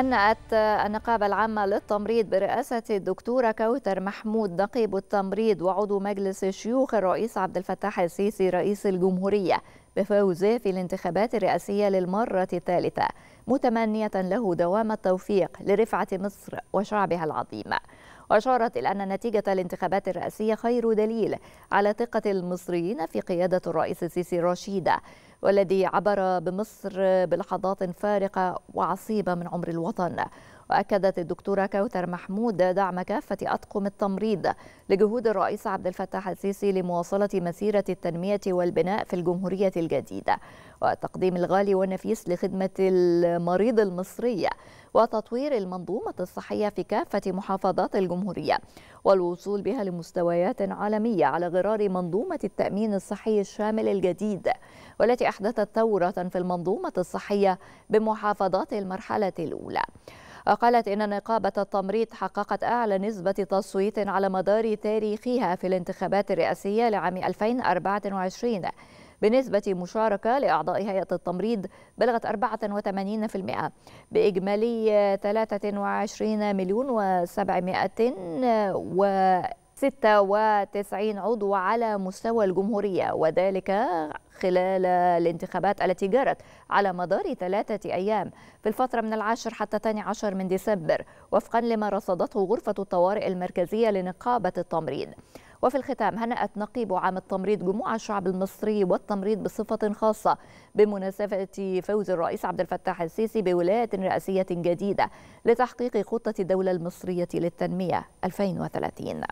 هنأت النقابة العامة للتمريض برئاسة الدكتورة كوثر محمود نقيب التمريض وعضو مجلس الشيوخ الرئيس عبد الفتاح السيسي رئيس الجمهورية بفوزه في الانتخابات الرئاسية للمرة الثالثة متمنية له دوام التوفيق لرفعة مصر وشعبها العظيم وأشارت إلى أن نتيجة الانتخابات الرئاسية خير دليل على ثقة المصريين في قيادة الرئيس السيسي رشيدة والذي عبر بمصر بلحظات فارقة وعصيبة من عمر الوطن وأكدت الدكتورة كوثر محمود دعم كافة أطقم التمريض لجهود الرئيس عبد الفتاح السيسي لمواصلة مسيرة التنمية والبناء في الجمهورية الجديدة وتقديم الغالي والنفيس لخدمة المريض المصري وتطوير المنظومة الصحية في كافة محافظات الجمهورية والوصول بها لمستويات عالمية على غرار منظومة التأمين الصحي الشامل الجديد والتي أحدثت ثورة في المنظومة الصحية بمحافظات المرحلة الأولى وقالت إن نقابة التمريض حققت أعلى نسبة تصويت على مدار تاريخها في الانتخابات الرئاسية لعام 2024 بنسبة مشاركة لأعضاء هيئة التمريض بلغت 84% بإجمالي 23 مليون و700 96 عضو على مستوى الجمهورية وذلك خلال الانتخابات التي جرت على مدار ثلاثة أيام في الفترة من العاشر حتى الثاني عشر من ديسمبر وفقا لما رصدته غرفة الطوارئ المركزية لنقابة التمريض وفي الختام هنأت نقيب عام التمريض جموع الشعب المصري والتمريض بصفة خاصة بمناسبة فوز الرئيس عبد الفتاح السيسي بولاية رئاسية جديدة لتحقيق خطة الدولة المصرية للتنمية 2030